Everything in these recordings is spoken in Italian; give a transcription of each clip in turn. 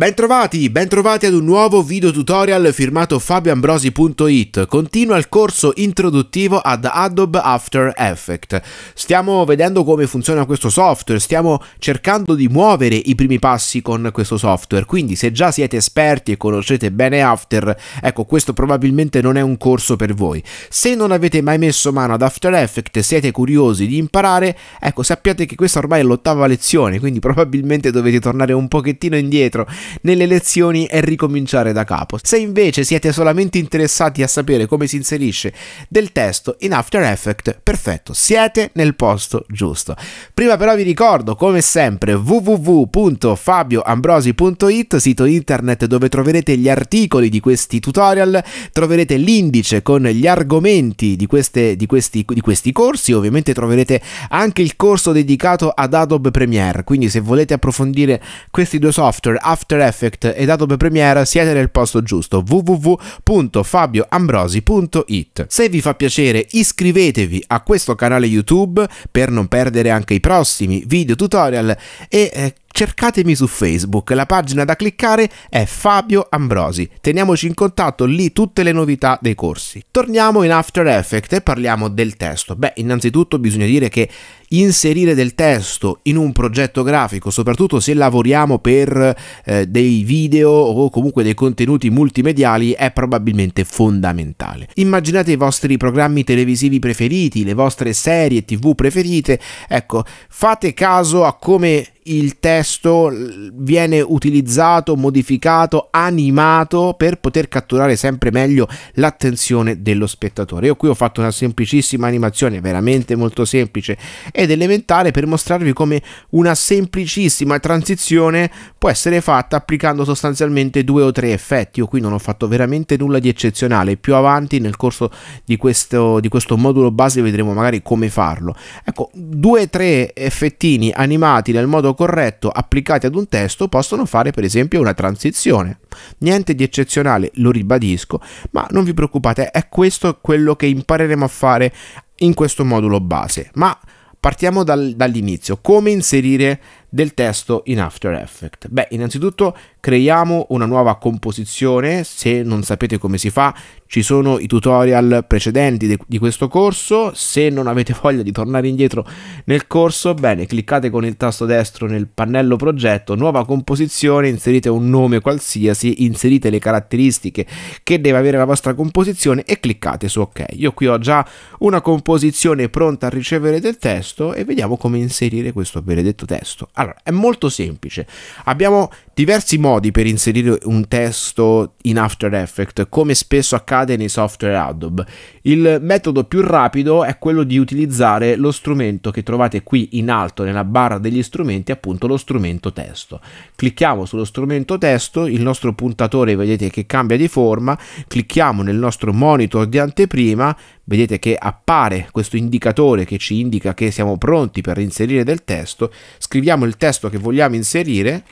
Bentrovati, bentrovati ad un nuovo video tutorial firmato fabioambrosi.it. Continua il corso introduttivo ad Adobe After Effects. Stiamo vedendo come funziona questo software, stiamo cercando di muovere i primi passi con questo software, quindi se già siete esperti e conoscete bene After, ecco questo probabilmente non è un corso per voi. Se non avete mai messo mano ad After Effects e siete curiosi di imparare, ecco sappiate che questa ormai è l'ottava lezione, quindi probabilmente dovete tornare un pochettino indietro nelle lezioni e ricominciare da capo. Se invece siete solamente interessati a sapere come si inserisce del testo in After Effects, perfetto, siete nel posto giusto. Prima però vi ricordo, come sempre, www.fabioambrosi.it, sito internet dove troverete gli articoli di questi tutorial, troverete l'indice con gli argomenti di, queste, di, questi, di questi corsi, ovviamente troverete anche il corso dedicato ad Adobe Premiere, quindi se volete approfondire questi due software, After After Effects è dato per premiere siete nel posto giusto www.fabioambrosi.it Se vi fa piacere iscrivetevi a questo canale YouTube per non perdere anche i prossimi video tutorial e eh, cercatemi su Facebook, la pagina da cliccare è Fabio Ambrosi. Teniamoci in contatto lì tutte le novità dei corsi. Torniamo in After Effects e parliamo del testo. Beh, innanzitutto bisogna dire che inserire del testo in un progetto grafico, soprattutto se lavoriamo per eh, dei video o comunque dei contenuti multimediali, è probabilmente fondamentale. Immaginate i vostri programmi televisivi preferiti, le vostre serie tv preferite, ecco, fate caso a come il testo viene utilizzato, modificato, animato per poter catturare sempre meglio l'attenzione dello spettatore. Io qui ho fatto una semplicissima animazione, veramente molto semplice ed elementare per mostrarvi come una semplicissima transizione può essere fatta applicando sostanzialmente due o tre effetti. Io qui non ho fatto veramente nulla di eccezionale, più avanti nel corso di questo, di questo modulo base vedremo magari come farlo. Ecco, due o tre effettini animati nel modo modo corretto applicati ad un testo possono fare per esempio una transizione. Niente di eccezionale, lo ribadisco, ma non vi preoccupate, è questo quello che impareremo a fare in questo modulo base. Ma partiamo dal, dall'inizio, come inserire del testo in After Effects? Beh, innanzitutto creiamo una nuova composizione, se non sapete come si fa ci sono i tutorial precedenti de- di questo corso, se non avete voglia di tornare indietro nel corso, bene, cliccate con il tasto destro nel pannello progetto, nuova composizione, inserite un nome qualsiasi, inserite le caratteristiche che deve avere la vostra composizione e cliccate su ok. Io qui ho già una composizione pronta a ricevere del testo e vediamo come inserire questo benedetto testo. Allora, è molto semplice. Abbiamo diversi modi per inserire un testo in After Effects, come spesso accade nei software Adobe. Il metodo più rapido è quello di utilizzare lo strumento che trovate qui in alto nella barra degli strumenti, appunto lo strumento testo. Clicchiamo sullo strumento testo, il nostro puntatore vedete che cambia di forma, clicchiamo nel nostro monitor di anteprima, vedete che appare questo indicatore che ci indica che siamo pronti per inserire del testo, scriviamo il testo che vogliamo inserire,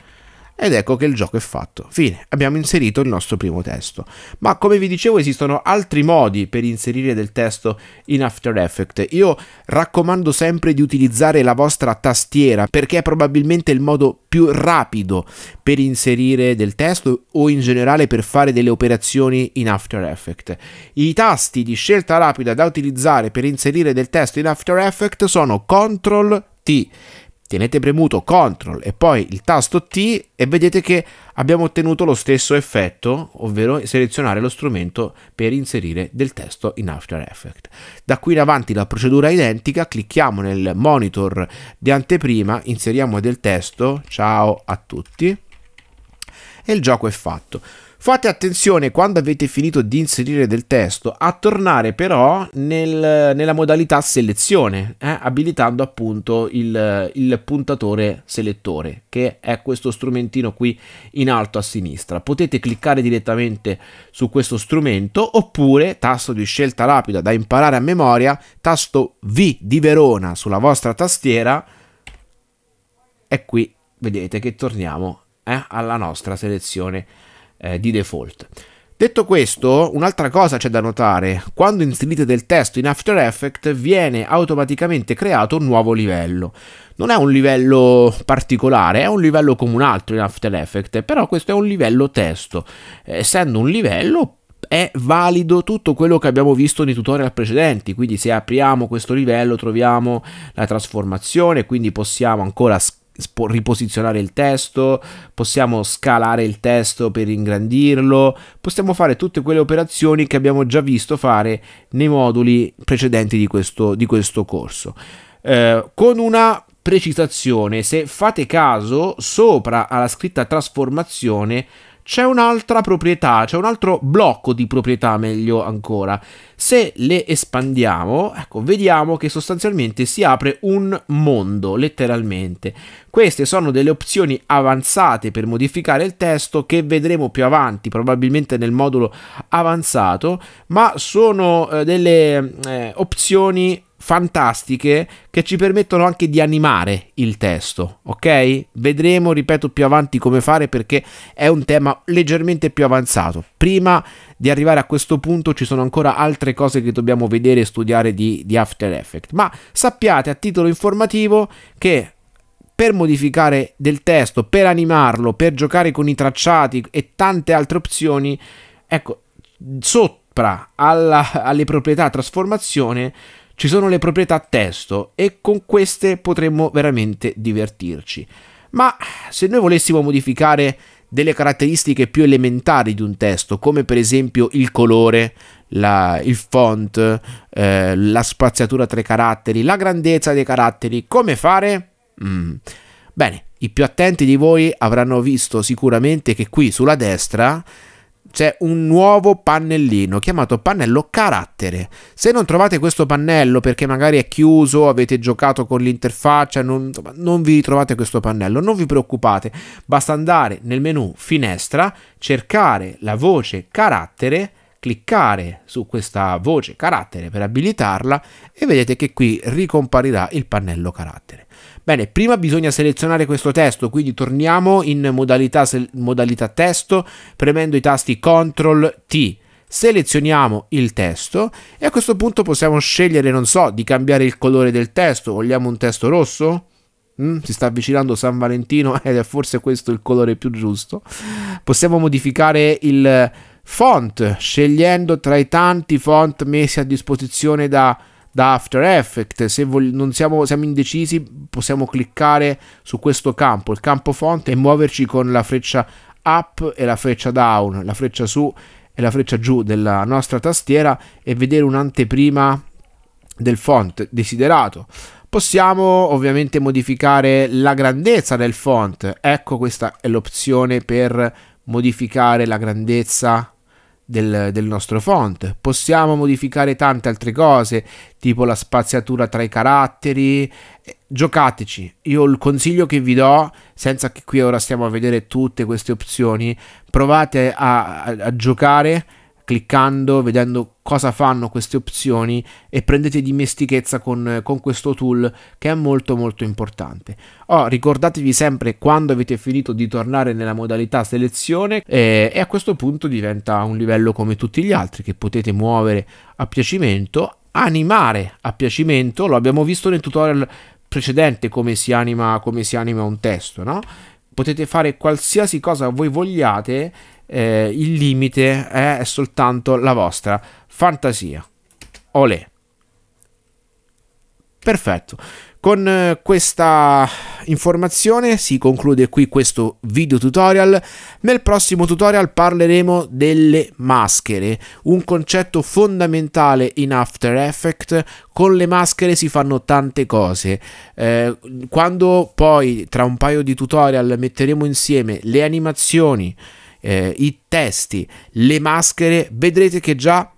ed ecco che il gioco è fatto. Fine, abbiamo inserito il nostro primo testo. Ma come vi dicevo esistono altri modi per inserire del testo in After Effects. Io raccomando sempre di utilizzare la vostra tastiera perché è probabilmente il modo più rapido per inserire del testo o in generale per fare delle operazioni in After Effects. I tasti di scelta rapida da utilizzare per inserire del testo in After Effects sono CTRL T tenete premuto CTRL e poi il tasto T e vedete che abbiamo ottenuto lo stesso effetto, ovvero selezionare lo strumento per inserire del testo in After Effects. Da qui in avanti la procedura è identica, clicchiamo nel monitor di anteprima, inseriamo del testo, ciao a tutti, e il gioco è fatto. Fate attenzione quando avete finito di inserire del testo a tornare però nel, nella modalità selezione, eh, abilitando appunto il, il puntatore selettore, che è questo strumentino qui in alto a sinistra. Potete cliccare direttamente su questo strumento oppure tasto di scelta rapida da imparare a memoria, tasto V di Verona sulla vostra tastiera e qui vedete che torniamo eh, alla nostra selezione eh, di default. Detto questo, un'altra cosa c'è da notare, quando inserite del testo in After Effects viene automaticamente creato un nuovo livello. Non è un livello particolare, è un livello come un altro in After Effects, però questo è un livello testo. Essendo un livello è valido tutto quello che abbiamo visto nei tutorial precedenti, quindi se apriamo questo livello troviamo la trasformazione, quindi possiamo ancora scrivere riposizionare il testo, possiamo scalare il testo per ingrandirlo, possiamo fare tutte quelle operazioni che abbiamo già visto fare nei moduli precedenti di questo, di questo corso. Eh, con una precisazione, se fate caso, sopra alla scritta trasformazione c'è un'altra proprietà, c'è un altro blocco di proprietà meglio ancora. Se le espandiamo, ecco, vediamo che sostanzialmente si apre un mondo, letteralmente. Queste sono delle opzioni avanzate per modificare il testo che vedremo più avanti, probabilmente nel modulo avanzato, ma sono eh, delle eh, opzioni fantastiche che ci permettono anche di animare il testo, ok? Vedremo, ripeto, più avanti come fare perché è un tema leggermente più avanzato. Prima di arrivare a questo punto ci sono ancora altre cose che dobbiamo vedere e studiare di, di After Effects, ma sappiate a titolo informativo che per modificare del testo, per animarlo, per giocare con i tracciati e tante altre opzioni, ecco, sopra alla, alle proprietà trasformazione ci sono le proprietà testo e con queste potremmo veramente divertirci. Ma se noi volessimo modificare delle caratteristiche più elementari di un testo, come per esempio il colore, la, il font, eh, la spaziatura tra i caratteri, la grandezza dei caratteri, come fare? Mm. Bene, i più attenti di voi avranno visto sicuramente che qui sulla destra c'è un nuovo pannellino chiamato pannello carattere. Se non trovate questo pannello perché magari è chiuso, avete giocato con l'interfaccia, non, non vi trovate questo pannello, non vi preoccupate, basta andare nel menu finestra, cercare la voce carattere cliccare su questa voce carattere per abilitarla e vedete che qui ricomparirà il pannello carattere. Bene, prima bisogna selezionare questo testo, quindi torniamo in modalità, modalità testo premendo i tasti CTRL T selezioniamo il testo e a questo punto possiamo scegliere, non so, di cambiare il colore del testo. Vogliamo un testo rosso? Mm, si sta avvicinando San Valentino ed è forse questo il colore più giusto. Possiamo modificare il font, scegliendo tra i tanti font messi a disposizione da, da After Effects. Se vog- non siamo, siamo, indecisi, possiamo cliccare su questo campo, il campo font, e muoverci con la freccia up e la freccia down, la freccia su e la freccia giù della nostra tastiera e vedere un'anteprima del font desiderato. Possiamo ovviamente modificare la grandezza del font. Ecco questa è l'opzione per modificare la grandezza del, del, nostro font. Possiamo modificare tante altre cose, tipo la spaziatura tra i caratteri. Eh, giocateci. Io il consiglio che vi do, senza che qui ora stiamo a vedere tutte queste opzioni, provate a, a, a giocare cliccando, vedendo cosa fanno queste opzioni e prendete dimestichezza con, con questo tool che è molto molto importante. Oh, ricordatevi sempre quando avete finito di tornare nella modalità selezione eh, e a questo punto diventa un livello come tutti gli altri che potete muovere a piacimento, animare a piacimento, lo abbiamo visto nel tutorial precedente come si anima, come si anima un testo, no? Potete fare qualsiasi cosa voi vogliate eh, il limite è soltanto la vostra fantasia. Olè. Perfetto. Con eh, questa informazione si conclude qui questo video tutorial. Nel prossimo tutorial parleremo delle maschere, un concetto fondamentale in After Effects. Con le maschere si fanno tante cose. Eh, quando poi tra un paio di tutorial metteremo insieme le animazioni, eh, i testi, le maschere, vedrete che già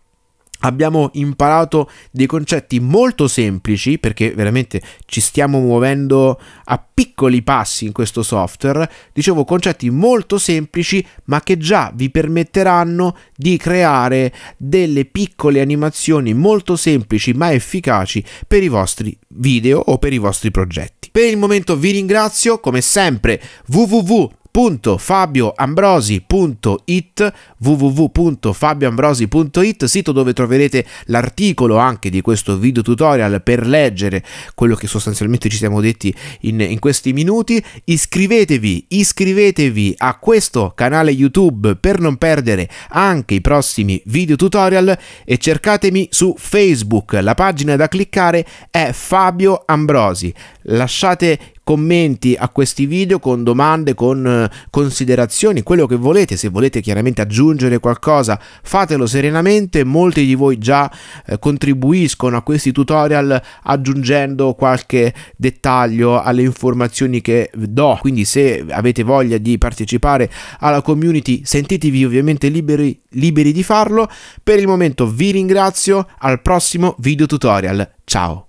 abbiamo imparato dei concetti molto semplici perché veramente ci stiamo muovendo a piccoli passi in questo software, dicevo concetti molto semplici ma che già vi permetteranno di creare delle piccole animazioni molto semplici ma efficaci per i vostri video o per i vostri progetti. Per il momento vi ringrazio come sempre www www.fabioambrosi.it www.fabioambrosi.it sito dove troverete l'articolo anche di questo video tutorial per leggere quello che sostanzialmente ci siamo detti in, in questi minuti iscrivetevi iscrivetevi a questo canale youtube per non perdere anche i prossimi video tutorial e cercatemi su facebook la pagina da cliccare è Fabio Ambrosi lasciate commenti a questi video con domande, con eh, considerazioni, quello che volete, se volete chiaramente aggiungere qualcosa fatelo serenamente, molti di voi già eh, contribuiscono a questi tutorial aggiungendo qualche dettaglio alle informazioni che do, quindi se avete voglia di partecipare alla community sentitevi ovviamente liberi, liberi di farlo, per il momento vi ringrazio, al prossimo video tutorial, ciao!